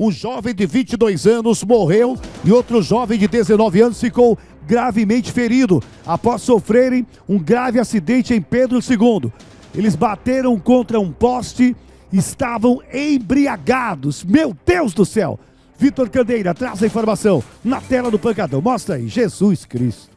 Um jovem de 22 anos morreu e outro jovem de 19 anos ficou gravemente ferido após sofrerem um grave acidente em Pedro II. Eles bateram contra um poste, estavam embriagados. Meu Deus do céu! Vitor Candeira traz a informação na tela do Pancadão. Mostra aí, Jesus Cristo.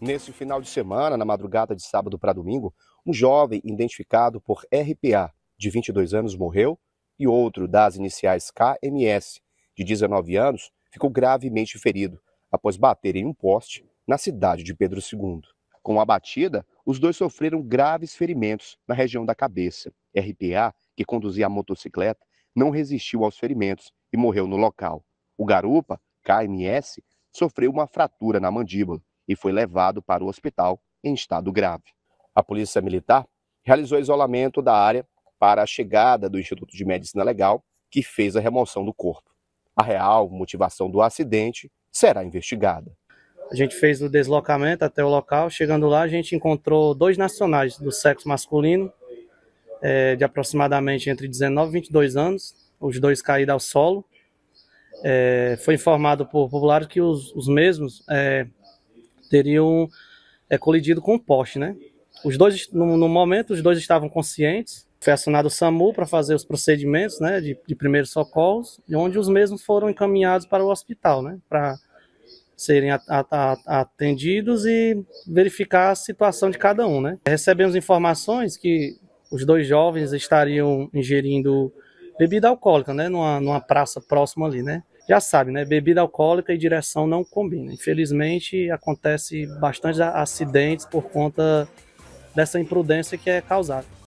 Nesse final de semana, na madrugada de sábado para domingo, um jovem identificado por RPA de 22 anos morreu e outro das iniciais KMS, de 19 anos, ficou gravemente ferido após bater em um poste na cidade de Pedro II. Com a batida, os dois sofreram graves ferimentos na região da cabeça. RPA, que conduzia a motocicleta, não resistiu aos ferimentos e morreu no local. O garupa, KMS, sofreu uma fratura na mandíbula e foi levado para o hospital em estado grave. A Polícia Militar realizou isolamento da área para a chegada do Instituto de Medicina Legal, que fez a remoção do corpo. A real motivação do acidente será investigada. A gente fez o deslocamento até o local. Chegando lá, a gente encontrou dois nacionais do sexo masculino, é, de aproximadamente entre 19 e 22 anos, os dois caídos ao solo. É, foi informado por populares que os, os mesmos é, teriam é, colidido com o um poste, né? Os dois, no, no momento, os dois estavam conscientes, foi acionado o SAMU para fazer os procedimentos né, de, de primeiros socorros, onde os mesmos foram encaminhados para o hospital, né, para serem atendidos e verificar a situação de cada um. Né. Recebemos informações que os dois jovens estariam ingerindo bebida alcoólica né, numa, numa praça próxima ali. Né. Já sabe, né, bebida alcoólica e direção não combinam. Infelizmente, acontece bastante acidentes por conta dessa imprudência que é causada.